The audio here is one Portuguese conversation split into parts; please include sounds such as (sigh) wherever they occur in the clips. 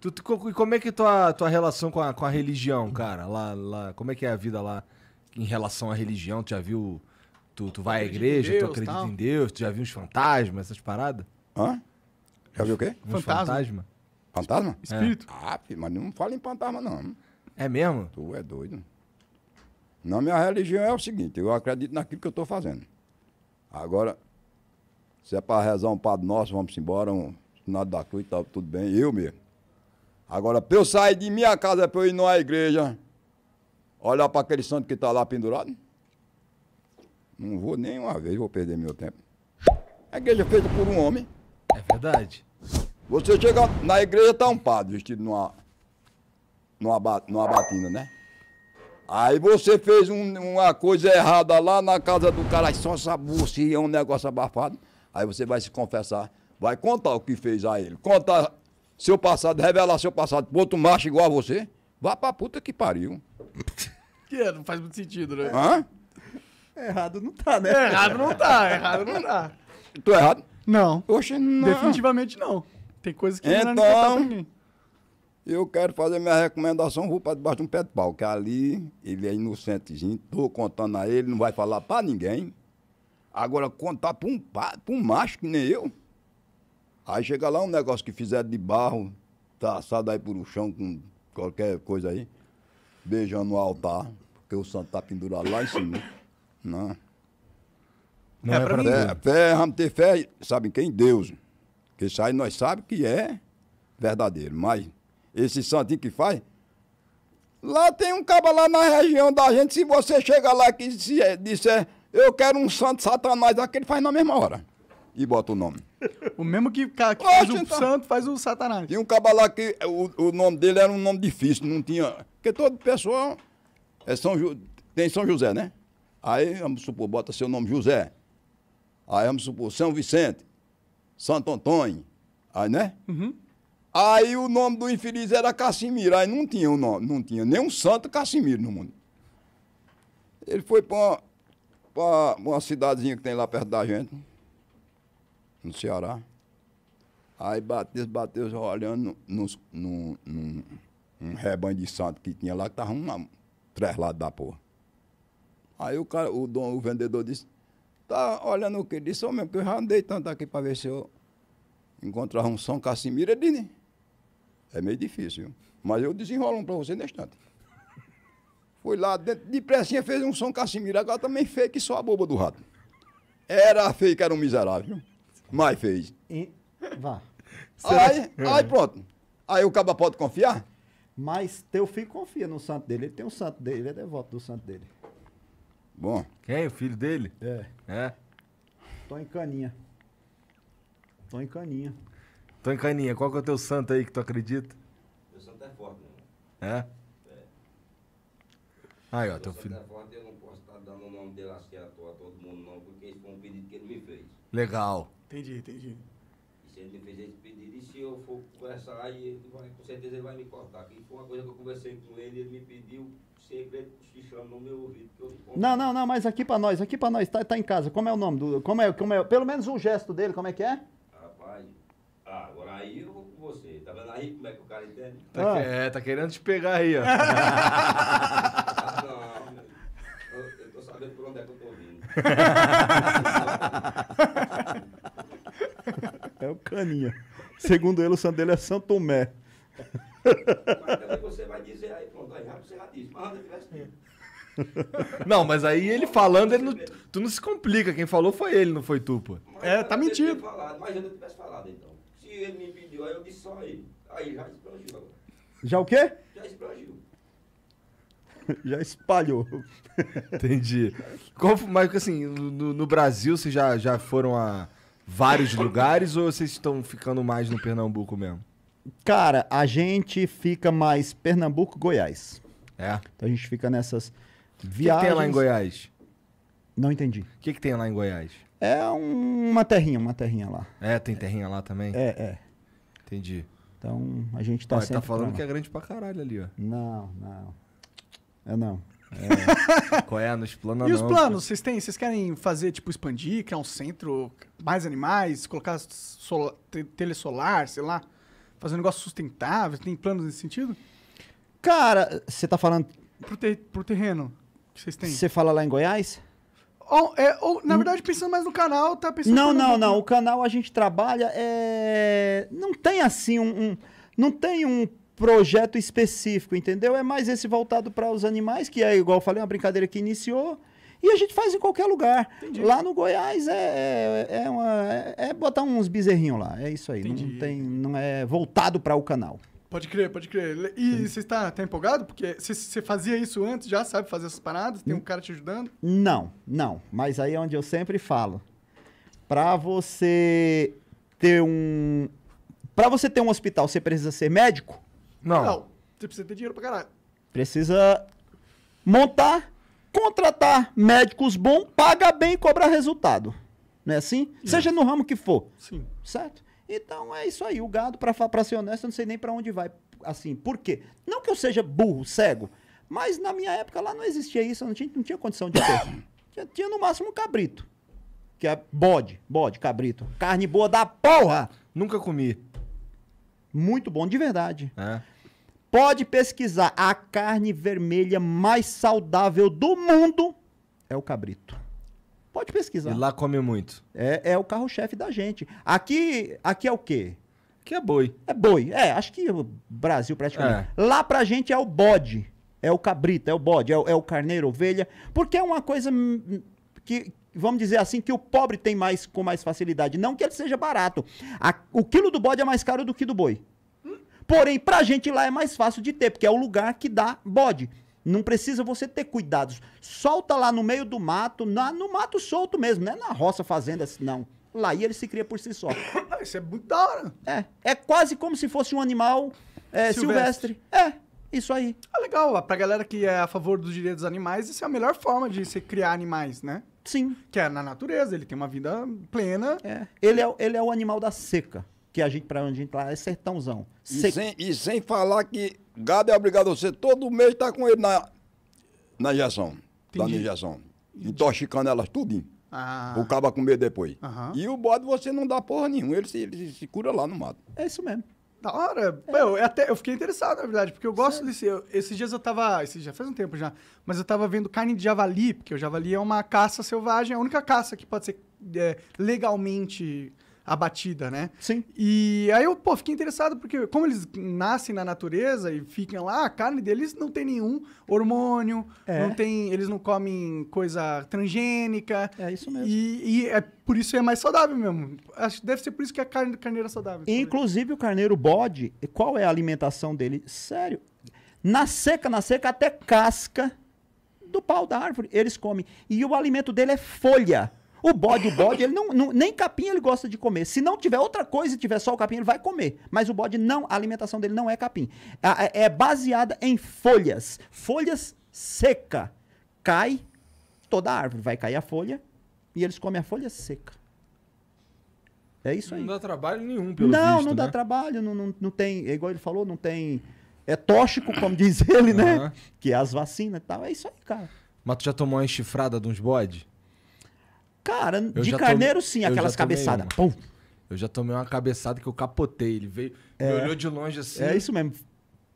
Tu, tu, e como é que é tua, tua relação com a, com a religião, cara? Lá, lá, como é que é a vida lá em relação à religião? Tu já viu. Tu, tu vai à igreja, Deus, tu acredita tal. em Deus, tu já viu uns fantasmas, essas paradas? Hã? Já viu o quê? fantasma. fantasma. Fantasma? Espírito. É. Ah, filho, mas não fala em fantasma, não. É mesmo? Tu é doido. Não, minha religião é o seguinte, eu acredito naquilo que eu estou fazendo. Agora, se é para rezar um Padre Nosso, vamos embora, um nada da cruz e tá tal, tudo bem, eu mesmo. Agora, para eu sair de minha casa, para eu ir numa igreja, olhar para aquele santo que está lá pendurado, não vou nem uma vez, vou perder meu tempo. A igreja é feita por um homem. É verdade. Você chega na igreja, está um padre vestido numa, numa, numa batina, né? Aí você fez um, uma coisa errada lá na casa do cara, só essa burcia, um negócio abafado. Aí você vai se confessar, vai contar o que fez a ele, Conta seu passado, revelar seu passado pro outro macho igual a você, vá pra puta que pariu. (laughs) Que é, não faz muito sentido, né? Hã? É errado não tá, né? É errado não tá, é errado não tá. Tô errado? Não. não. Definitivamente não. Tem coisa que tá então, não é pra Eu quero fazer minha recomendação, vou pra debaixo de um pé de pau, que ali ele é inocentezinho, tô contando a ele, não vai falar para ninguém. Agora, contar para um, pra um macho que nem eu, Aí chega lá um negócio que fizeram de barro, traçado tá aí por o chão com qualquer coisa aí, beijando o altar, porque o santo tá pendurado lá em cima. Não. Né? Não é, é pra Fé, vamos ter fé, sabe quem? Deus. Que isso aí nós sabemos que é verdadeiro. Mas esse santinho que faz, lá tem um caba lá na região da gente, se você chegar lá e disser, eu quero um santo satanás, aquele faz na mesma hora e bota o nome. O mesmo que, cara, que faz o então. santo faz o satanás. Tinha um cabalá que o, o nome dele era um nome difícil, não tinha. Porque todo pessoal é São, Ju... tem São José, né? Aí, vamos supor, bota seu nome José. Aí, vamos supor, São Vicente, Santo Antônio. Aí, né? Uhum. Aí o nome do infeliz era Casimiro Aí não tinha, um nome, não tinha nenhum santo Casimiro no mundo. Ele foi para uma, uma cidadezinha que tem lá perto da gente no Ceará. Aí bateu, bateu, olhando num, rebanho de santo que tinha lá, que tava um três lados da porra. Aí o cara, o dono, o vendedor disse, tá olhando o que? Disse, ô oh, meu, que eu já andei tanto aqui para ver se eu encontrava um São Cassimiro. é meio difícil, viu? mas eu desenrolo um para você neste tanto. Fui lá dentro, depressinha fez um São Cassimiro, agora também feio que só a boba do rato. Era feio que era um miserável. Mas fez. E... Vá. Aí, aí pronto. Aí o caba pode confiar? Mas teu filho confia no santo dele. Ele tem um santo dele, ele é devoto do santo dele. Bom. Quem? O filho dele? É. É. Tô em caninha. Tô em caninha. Tô em caninha. Qual que é o teu santo aí que tu acredita? Meu santo é forte, né? É? É. Aí, ó, teu filho. Meu santo é forte, eu não posso estar dando o nome dele assim a todo mundo, não, porque esse foi um pedido que ele me fez. Legal. Legal. Entendi, entendi. E se ele me fez esse pedido, e se eu for conversar, ele vai, com certeza ele vai me cortar. Que foi uma coisa que eu conversei com ele, ele me pediu sempre ele no meu ouvido. Que eu não, não, não, mas aqui pra nós, aqui pra nós, tá, tá em casa. Como é o nome do. Como é, como é, pelo menos um gesto dele, como é que é? Rapaz. Ah, agora aí eu vou com você. Tá vendo aí como é que o cara entende? Tá ah. que, é, tá querendo te pegar aí, ó. ah, (laughs) não, eu, eu tô sabendo por onde é que eu tô vindo. (laughs) (laughs) É o Caninha. Segundo ele, o santo dele é São Tomé. Mas também você vai dizer aí, pronto, aí já você já disse, mas anda tivesse dito. (laughs) Não, mas aí ele falando, ele não, tu não se complica. Quem falou foi ele, não foi tu, pô. Mas é, tá mentindo. Falado, mas eu não tivesse falado, então. Se ele me pediu, aí eu disse só ele. Aí já explodiu agora. Já o quê? Já explodiu. (laughs) já espalhou. Entendi. Como, mas assim, no, no Brasil, vocês já, já foram a vários lugares ou vocês estão ficando mais no Pernambuco mesmo? Cara, a gente fica mais Pernambuco, Goiás. É. Então a gente fica nessas viagens. O que, tem lá em Goiás? Não entendi. O que, que tem lá em Goiás? É um, uma terrinha, uma terrinha lá. É, tem terrinha é. lá também? É, é. Entendi. Então a gente tá Olha, tá sempre. tá falando que é grande pra caralho ali, ó. Não, não. É não. É. Qual é? Nos planos E os planos? Vocês têm? Vocês querem fazer, tipo, expandir, criar um centro, mais animais, colocar telesolar, solar, sei lá? Fazer um negócio sustentável? Tem planos nesse sentido? Cara, você tá falando. Pro, ter, pro terreno que vocês têm. Você fala lá em Goiás? Ou, é, ou, na verdade, pensando mais no canal, tá pensando. Não, não, não. O canal a gente trabalha. É... Não tem assim um, um. Não tem um projeto específico, entendeu? É mais esse voltado para os animais, que é, igual eu falei, uma brincadeira que iniciou. E a gente faz em qualquer lugar. Entendi. Lá no Goiás é, é, é, uma, é, é botar uns bezerrinhos lá. É isso aí. Não, tem, não é voltado para o canal. Pode crer, pode crer. E você está tá empolgado? Porque você fazia isso antes, já sabe fazer essas paradas? Tem um hum. cara te ajudando? Não, não. Mas aí é onde eu sempre falo. Para você ter um. Para você ter um hospital, você precisa ser médico? Não. Não. Você precisa ter dinheiro pra caralho. Precisa montar, contratar médicos bons, pagar bem e cobrar resultado. Não é assim? Seja no ramo que for. Sim. Certo? Então é isso aí. O gado, pra, pra ser honesto, eu não sei nem para onde vai. Assim, por quê? Não que eu seja burro, cego, mas na minha época lá não existia isso, não tinha, não tinha condição de ter. (coughs) tinha, tinha no máximo um cabrito. Que é bode, bode, cabrito. Carne boa da porra! Nunca comi. Muito bom, de verdade. É. Pode pesquisar. A carne vermelha mais saudável do mundo é o cabrito. Pode pesquisar. E lá come muito. É, é o carro-chefe da gente. Aqui, aqui é o quê? Aqui é boi. É boi. É, acho que o Brasil praticamente. É. Lá pra gente é o bode. É o cabrito, é o bode, é o, é o carneiro, ovelha. Porque é uma coisa que, vamos dizer assim, que o pobre tem mais com mais facilidade. Não que ele seja barato. A, o quilo do bode é mais caro do que do boi. Porém, pra gente lá é mais fácil de ter, porque é o lugar que dá bode. Não precisa você ter cuidados. Solta lá no meio do mato, na, no mato solto mesmo, não é na roça, fazenda, não. Lá e ele se cria por si só. Ah, isso é muito da hora. É. É quase como se fosse um animal é, silvestre. silvestre. É. Isso aí. Ah, legal. Pra galera que é a favor dos direitos dos animais, isso é a melhor forma de você criar animais, né? Sim. Que é na natureza, ele tem uma vida plena. É. Ele, é, ele é o animal da seca, que a gente, pra onde a gente lá, é sertãozão. E sem, e sem falar que gado é obrigado a você todo mês tá com ele na, na injeção. Entendi. Tá na injeção. Intoxicando elas tudo. Ah. O caba comer depois. Uhum. E o bode você não dá porra nenhuma, ele se, ele se cura lá no mato. É isso mesmo. Da hora. É. Eu, até, eu fiquei interessado, na verdade, porque eu gosto Sério? desse. Eu, esses dias eu tava. Esses já faz um tempo já. Mas eu tava vendo carne de javali, porque o javali é uma caça selvagem, é a única caça que pode ser é, legalmente a batida, né? Sim. E aí eu, pô, fiquei interessado porque como eles nascem na natureza e ficam lá, a carne deles não tem nenhum hormônio, é. não tem, eles não comem coisa transgênica. É isso mesmo. E, e é por isso é mais saudável mesmo. Acho deve ser por isso que a carne do carneiro é saudável. Inclusive o carneiro bode, qual é a alimentação dele? Sério? Na seca, na seca até casca do pau da árvore eles comem. E o alimento dele é folha. O bode, o bode, ele não, não, nem capim ele gosta de comer. Se não tiver outra coisa e tiver só o capim, ele vai comer. Mas o bode não, a alimentação dele não é capim. É, é baseada em folhas. Folhas seca. Cai toda a árvore, vai cair a folha e eles comem a folha seca. É isso aí. Não dá trabalho nenhum, pelo Não, visto, não dá né? trabalho, não, não, não tem, é igual ele falou, não tem é tóxico, como diz (laughs) ele, né? Que é as vacinas e tal. É isso aí, cara. Mas tu já tomou uma enchifrada de uns bode? Cara, eu de carneiro tomei, sim, aquelas cabeçadas. Pum. Eu já tomei uma cabeçada que eu capotei. Ele veio, é, me olhou de longe assim. É isso mesmo.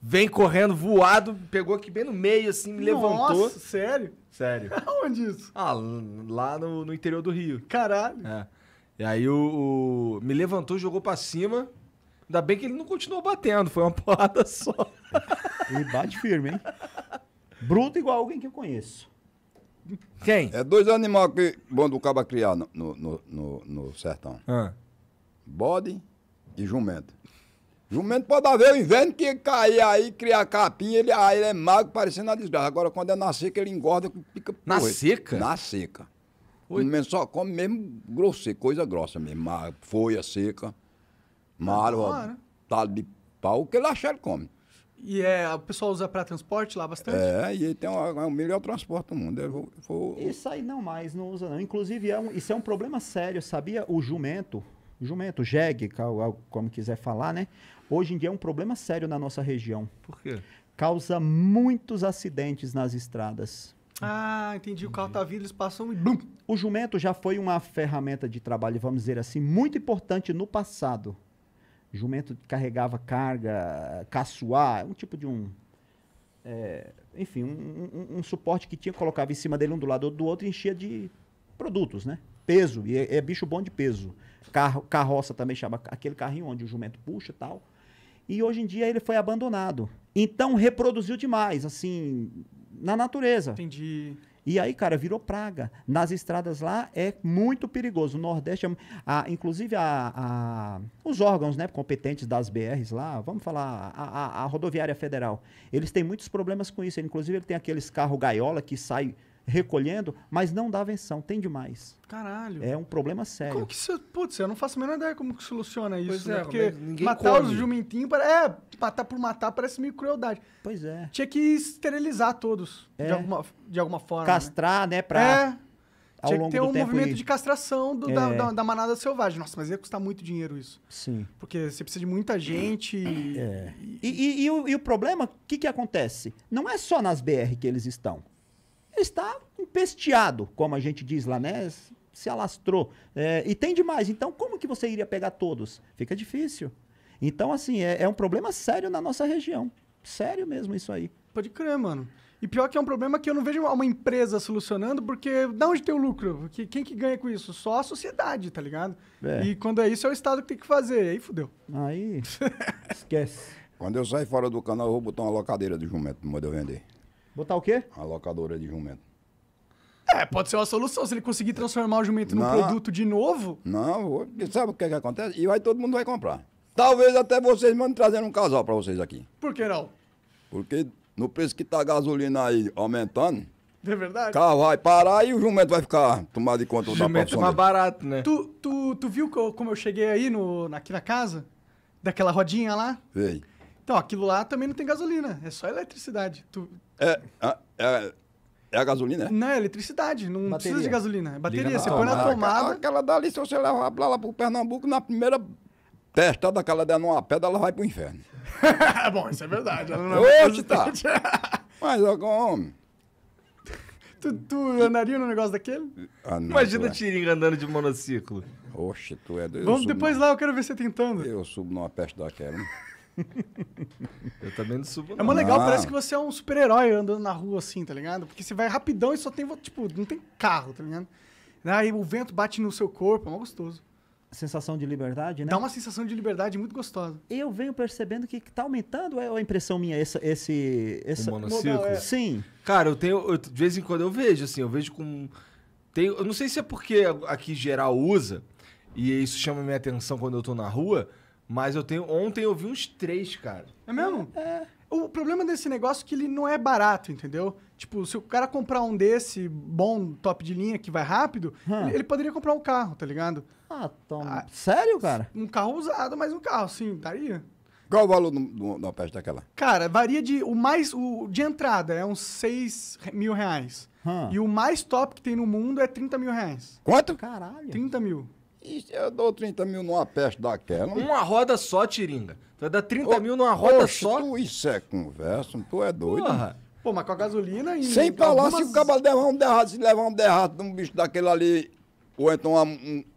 Vem correndo, voado, pegou aqui bem no meio, assim, me Nossa, levantou. sério? Sério. (laughs) Aonde isso? Ah, lá no, no interior do Rio. Caralho. É. E aí o, o, me levantou, jogou para cima. Ainda bem que ele não continuou batendo, foi uma (laughs) porrada só. Ele bate firme, hein? Bruto igual alguém que eu conheço. Quem? É dois animais que bom do caba criar no, no, no, no sertão. Ah. Bode e jumento. Jumento pode haver o inverno que cair aí, criar capim, ele, aí ele é magro, parecendo a desgraça. Agora, quando é na seca, ele engorda fica. Na porra, seca? Na seca. Oi. O jumento só come mesmo grosseiro, coisa grossa mesmo. Folha seca, malva, ah, né? talho de pau, o que ele achar, ele come. E é, o pessoal usa para transporte lá bastante? É, e tem o, o é melhor transporte do mundo. Eu vou, vou... Isso aí não mais, não usa não. Inclusive, é um, isso é um problema sério, sabia? O jumento, jumento, jegue, é é como quiser falar, né? Hoje em dia é um problema sério na nossa região. Por quê? Causa muitos acidentes nas estradas. Ah, entendi. O carro tá vindo, eles passam e bum. O jumento já foi uma ferramenta de trabalho, vamos dizer assim, muito importante no passado jumento carregava carga, caçoar, um tipo de um. É, enfim, um, um, um, suporte que tinha, colocava em cima dele um do lado do outro e enchia de produtos, né? Peso, e é, é bicho bom de peso. Carro, carroça também chama aquele carrinho onde o jumento puxa e tal. E hoje em dia ele foi abandonado. Então reproduziu demais, assim, na natureza. Entendi. E aí, cara, virou praga. Nas estradas lá é muito perigoso. O Nordeste, é, a, inclusive a, a, os órgãos né, competentes das BRs lá, vamos falar, a, a, a Rodoviária Federal, eles têm muitos problemas com isso. Inclusive, ele tem aqueles carros gaiola que saem recolhendo, mas não dá versão, tem demais. Caralho. É um problema sério. Como que você, Putz, eu não faço a menor ideia como que soluciona isso. Pois né? é, Porque ninguém matar come. os jumentinhos. É, matar por matar parece meio crueldade. Pois é. Tinha que esterilizar todos, é. de, alguma, de alguma forma. Né? Castrar, né? né pra... É. Tinha que ter um movimento e... de castração do, é. da, da, da, manada selvagem. Nossa, mas ia custar muito dinheiro isso. Sim. Porque você precisa de muita gente. É. E, e, e o, o, problema, o que, que acontece? Não é só nas BR que eles estão está empesteado, como a gente diz lá, né? Se alastrou. É, e tem demais. Então, como que você iria pegar todos? Fica difícil. Então, assim, é, é um problema sério na nossa região. Sério mesmo isso aí. Pode crer, mano. E pior que é um problema que eu não vejo uma empresa solucionando, porque da onde tem o lucro? porque quem que ganha com isso? Só a sociedade, tá ligado? É. E quando é isso, é o Estado que tem que fazer. Aí fudeu. Aí. (laughs) esquece. Quando eu sair fora do canal, eu vou botar uma locadeira de jumento pra eu vender. Botar o quê? a locadora de jumento. É, pode ser uma solução. Se ele conseguir transformar o jumento num produto de novo. Não, sabe o que, é que acontece? E aí todo mundo vai comprar. Talvez até vocês mandem trazer um casal pra vocês aqui. Por que não? Porque no preço que tá a gasolina aí aumentando, É verdade? carro vai parar e o jumento vai ficar tomado de conta da Jumento é mais barato, né? Tu, tu, tu viu que eu- como eu cheguei aí no, aqui na casa? Daquela rodinha lá? Vem. Então, aquilo lá também não tem gasolina, é só eletricidade. Tu, é, é, é, é, a gasolina, é? Não, é eletricidade. Não bateria. precisa de gasolina. É bateria. você põe na tomada. Aquela dali, se você levar lá, lá pro Pernambuco, na primeira testada daquela der numa pedra, ela vai pro inferno. (laughs) Bom, isso é verdade. Hoje é tá. (laughs) Mas, homem... Tu, tu andaria no negócio daquele? Ah, não, Imagina é. Tiringa andando de monociclo. Oxe, tu é doido. Vamos depois lá, eu quero ver você tentando. Eu subo numa peste daquela. (laughs) Eu também não subo, É mais legal, ah. parece que você é um super-herói andando na rua assim, tá ligado? Porque você vai rapidão e só tem, tipo, não tem carro, tá ligado? Aí o vento bate no seu corpo, é mó gostoso. Sensação de liberdade, né? Dá uma sensação de liberdade muito gostosa. Eu venho percebendo que tá aumentando é a impressão minha essa, esse... Essa... O monociclo? É. Sim. Cara, eu tenho... Eu, de vez em quando eu vejo, assim, eu vejo com... Tem, eu não sei se é porque aqui geral usa, e isso chama minha atenção quando eu tô na rua, mas eu tenho. Ontem eu vi uns três, cara. É mesmo? É. O problema desse negócio é que ele não é barato, entendeu? Tipo, se o cara comprar um desse bom, top de linha, que vai rápido, hum. ele, ele, poderia comprar um carro, tá ligado? Ah, toma. Então, ah, Sério, cara? Um carro usado, mas um carro, sim, daria. Qual o valor do uma peça daquela? Cara, varia de. O mais. O de entrada é uns 6 mil reais. Hum. E o mais top que tem no mundo é 30 mil reais. Quanto? Caralho. 30 mil isso eu dou 30 mil numa peste daquela. Uma roda só, Tiringa. Tu vai dar 30 Ô, mil numa roda só? Tu, isso é conversa, tu é doido. Porra. Pô, mas com a gasolina e. Sem falar algumas... se o cabal levar um derrado, se levar um derrado de um bicho daquele ali, ou então uma,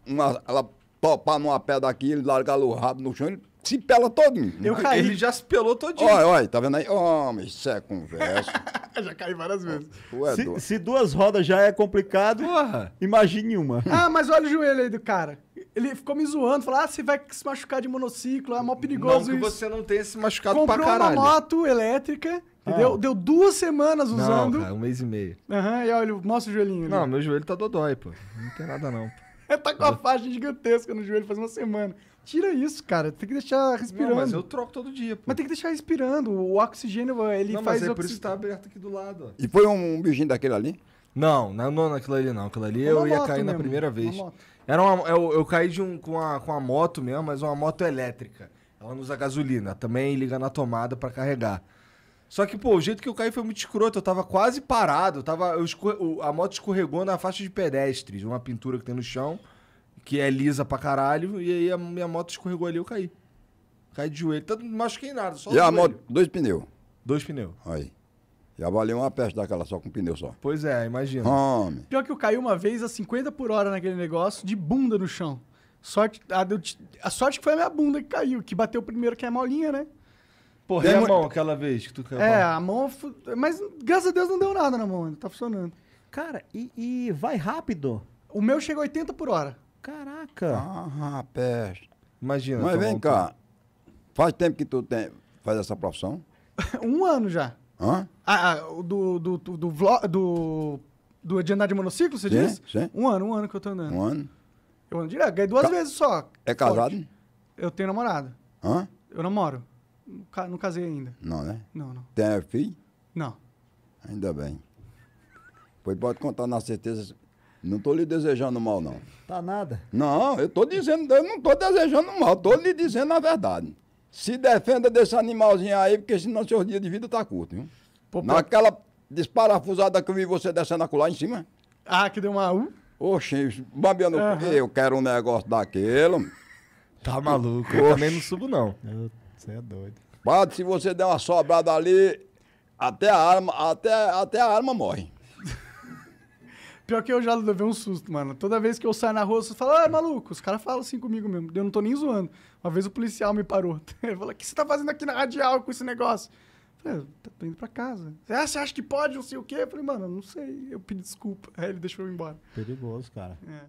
uma, ela topar numa pedra aqui, ele largar o rabo no chão, ele se pela todinho. Eu caí. Ele já se pelou todinho. Olha, olha, tá vendo aí? Ó, oh, mas isso é conversa. (laughs) já caí várias vezes. Ué, se, se, duas rodas já é complicado, Porra. imagine uma. (laughs) Ah, mas olha o joelho aí do cara. Ele ficou me zoando, falou: ah, você vai se machucar de monociclo, é mó perigoso. Não que isso. você não tenha se machucado Comprou pra caralho. Comprou uma moto elétrica. Entendeu? Ah. Deu duas semanas usando. Não, cara, um mês e meio. Aham, uhum, e olha, mostra o joelhinho. Não, ali. Né? meu joelho tá dodói, pô. Não tem nada não, (laughs) tá com a faixa gigantesca no joelho faz uma semana tira isso, cara. Tem que deixar respirando. Não, mas eu troco todo dia, pô. Mas tem que deixar respirando. O oxigênio, ele não, faz... Não, mas é por isso que tá aberto aqui do lado, ó. E foi um, um daquele ali? Não, não, não naquilo ali não. Aquilo ali eu, é eu ia cair mesmo, na primeira vez. Uma Era uma, eu, eu caí de um, com, a, com a moto mesmo, mas uma moto elétrica. Ela não usa gasolina. Também liga na tomada para carregar. Só que, pô, o jeito que eu caí foi muito escroto. Eu tava quase parado. Eu tava, eu escorre... A moto escorregou na faixa de pedestres, uma pintura que tem no chão que é lisa pra caralho, e aí a minha moto escorregou ali e eu caí. Caí de joelho. Tanto não machuquei nada, só E a moto, dois pneus. Dois pneus. Aí. Já valeu uma peste daquela só com pneu só. Pois é, imagina. Homem. Pior que eu caí uma vez a 50 por hora naquele negócio, de bunda no chão. Sorte, a, deu- a sorte que foi a minha bunda que caiu, que bateu primeiro que é a molinha, né? Porra, e a mão aquela vez que tu caiu? É, a mão. Mas graças a Deus não deu nada na mão, ainda tá funcionando. Cara, e, e vai rápido. O meu chegou a 80 por hora. Caraca! Ah, peste. Imagina. Mas vem cá. Tempo. Faz tempo que tu tem, faz essa profissão? (laughs) um ano já. Hã? Ah, ah do, do, do, do, vlog, do, do de andar de monociclo, você sim, diz? Sim. Um ano, um ano que eu tô andando. Um ano? Eu ando direto, ganhei duas Ca... vezes só. É casado? Forte. Eu tenho namorada. Hã? Eu namoro. Não casei ainda. Não, né? Não, não. Tem filho? Não. Ainda bem. Pois pode contar na certeza não estou lhe desejando mal, não. Tá nada. Não, eu estou dizendo, eu não estou desejando mal, estou lhe dizendo a verdade. Se defenda desse animalzinho aí, porque senão seu dia de vida está curto, viu? Pô, Naquela desparafusada que eu vi você descendo acolá em cima. Ah, que deu uma U? Oxi, Babiano, uhum. eu quero um negócio daquilo. Tá maluco, Oxi. eu também não subo, não. você é doido. Padre, se você der uma sobrada ali, até a arma, até, até a arma morre. Pior que eu já levei um susto, mano. Toda vez que eu saio na rua, você fala, ah, é maluco, os caras falam assim comigo mesmo. Eu não tô nem zoando. Uma vez o policial me parou. (laughs) Ele falou, o que você tá fazendo aqui na radial com esse negócio? Eu falei, eu tô indo pra casa. Ah, você acha que pode, não sei o quê? Eu falei, mano, não sei. Eu pedi desculpa. (laughs) Aí ele deixou eu ir embora. Perigoso, cara. É.